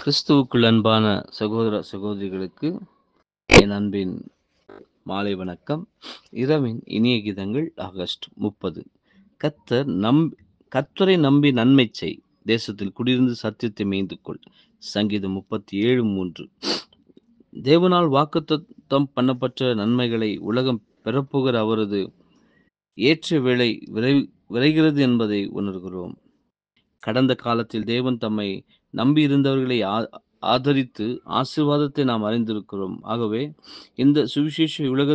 கிறிஸ்துவுக்குள் அன்பான சகோதர சகோதரிகளுக்கு என் அன்பின் மாலை வணக்கம் இரவின் இனிய கீதங்கள் ஆகஸ்ட் முப்பது கத்தர் நம் கத்தரை நம்பி நன்மை செய் தேசத்தில் குடியிருந்து சத்தியத்தை மேய்ந்து கொள் சங்கீதம் முப்பத்தி ஏழு மூன்று தேவனால் வாக்குத்தம் பண்ணப்பட்ட நன்மைகளை உலகம் பெறப்போகிற அவரது ஏற்ற வேலை விரை விரைகிறது என்பதை உணர்கிறோம் கடந்த காலத்தில் தேவன் தம்மை நம்பி இருந்தவர்களை ஆதரித்து ஆசிர்வாதத்தை நாம் அறிந்திருக்கிறோம் ஆகவே இந்த சுவிசேஷ உலக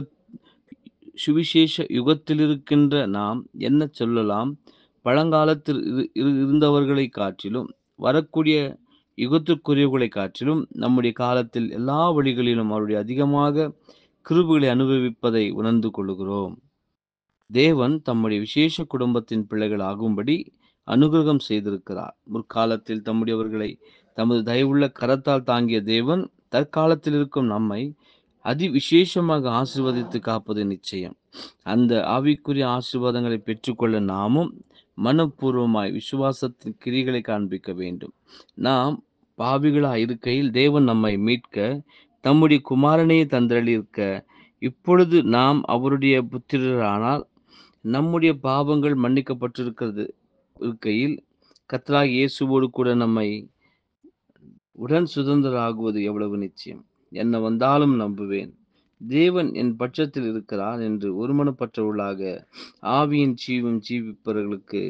சுவிசேஷ யுகத்தில் இருக்கின்ற நாம் என்ன சொல்லலாம் பழங்காலத்தில் இருந்தவர்களை காற்றிலும் வரக்கூடிய யுகத்திற்குரியவர்களை காற்றிலும் நம்முடைய காலத்தில் எல்லா வழிகளிலும் அவருடைய அதிகமாக கிருபுகளை அனுபவிப்பதை உணர்ந்து கொள்கிறோம் தேவன் தம்முடைய விசேஷ குடும்பத்தின் பிள்ளைகள் ஆகும்படி அனுகிரகம் செய்திருக்கிறார் முற்காலத்தில் தம்முடையவர்களை தமது தயவுள்ள கரத்தால் தாங்கிய தேவன் தற்காலத்தில் இருக்கும் நம்மை அதி விசேஷமாக ஆசிர்வதித்து காப்பது நிச்சயம் அந்த ஆவிக்குரிய ஆசிர்வாதங்களை பெற்றுக்கொள்ள நாமும் மனப்பூர்வமாய் விசுவாசத்தின் கிரிகளை காண்பிக்க வேண்டும் நாம் பாவிகளாக இருக்கையில் தேவன் நம்மை மீட்க தம்முடைய குமாரனையே தந்திரளிருக்க இப்பொழுது நாம் அவருடைய புத்திரரானால் நம்முடைய பாவங்கள் மன்னிக்கப்பட்டிருக்கிறது இருக்கையில் கத்ரா இயேசுவோடு கூட நம்மை உடன் சுதந்திராகுவது எவ்வளவு நிச்சயம் என்ன வந்தாலும் நம்புவேன் தேவன் என் பட்சத்தில் இருக்கிறார் என்று ஒருமனப்பட்டவர்களாக ஆவியின் ஜீவம் ஜீவிப்பவர்களுக்கு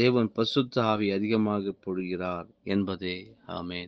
தேவன் பசுத்த ஆவி அதிகமாக பொழுகிறார் என்பதே ஆமேன்